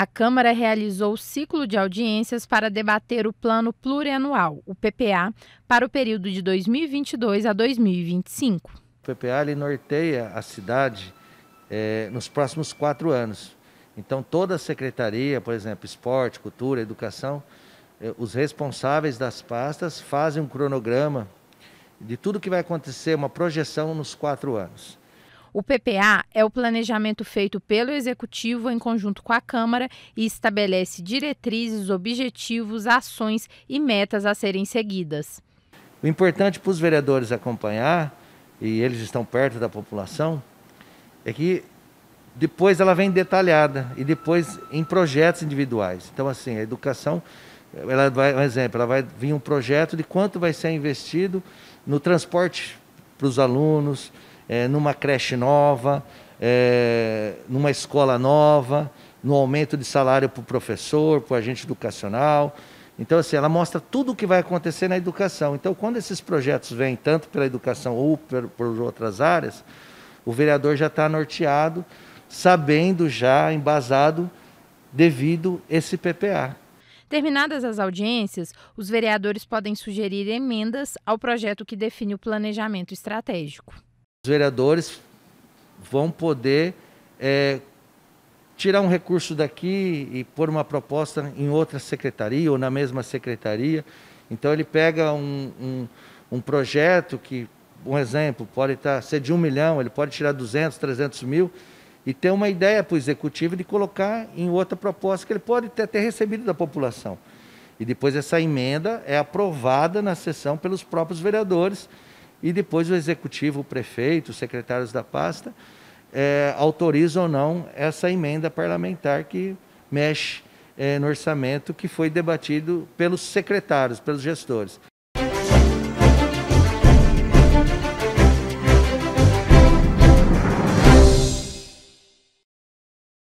A Câmara realizou o ciclo de audiências para debater o Plano Plurianual, o PPA, para o período de 2022 a 2025. O PPA ele norteia a cidade é, nos próximos quatro anos. Então, toda a secretaria, por exemplo, esporte, cultura, educação, é, os responsáveis das pastas fazem um cronograma de tudo que vai acontecer, uma projeção nos quatro anos. O PPA é o planejamento feito pelo Executivo em conjunto com a Câmara e estabelece diretrizes, objetivos, ações e metas a serem seguidas. O importante para os vereadores acompanhar, e eles estão perto da população, é que depois ela vem detalhada e depois em projetos individuais. Então, assim, a educação, ela vai, um exemplo, ela vai vir um projeto de quanto vai ser investido no transporte para os alunos, é, numa creche nova, é, numa escola nova, no aumento de salário para o professor, para o agente educacional. Então, assim, ela mostra tudo o que vai acontecer na educação. Então, quando esses projetos vêm, tanto pela educação ou por, por outras áreas, o vereador já está norteado, sabendo já, embasado, devido esse PPA. Terminadas as audiências, os vereadores podem sugerir emendas ao projeto que define o planejamento estratégico os vereadores vão poder é, tirar um recurso daqui e pôr uma proposta em outra secretaria ou na mesma secretaria. Então ele pega um, um, um projeto que, um exemplo, pode tá, ser de um milhão, ele pode tirar 200, 300 mil e ter uma ideia para o executivo de colocar em outra proposta que ele pode até ter, ter recebido da população. E depois essa emenda é aprovada na sessão pelos próprios vereadores e depois o executivo, o prefeito, os secretários da pasta é, autorizam ou não essa emenda parlamentar que mexe é, no orçamento que foi debatido pelos secretários, pelos gestores.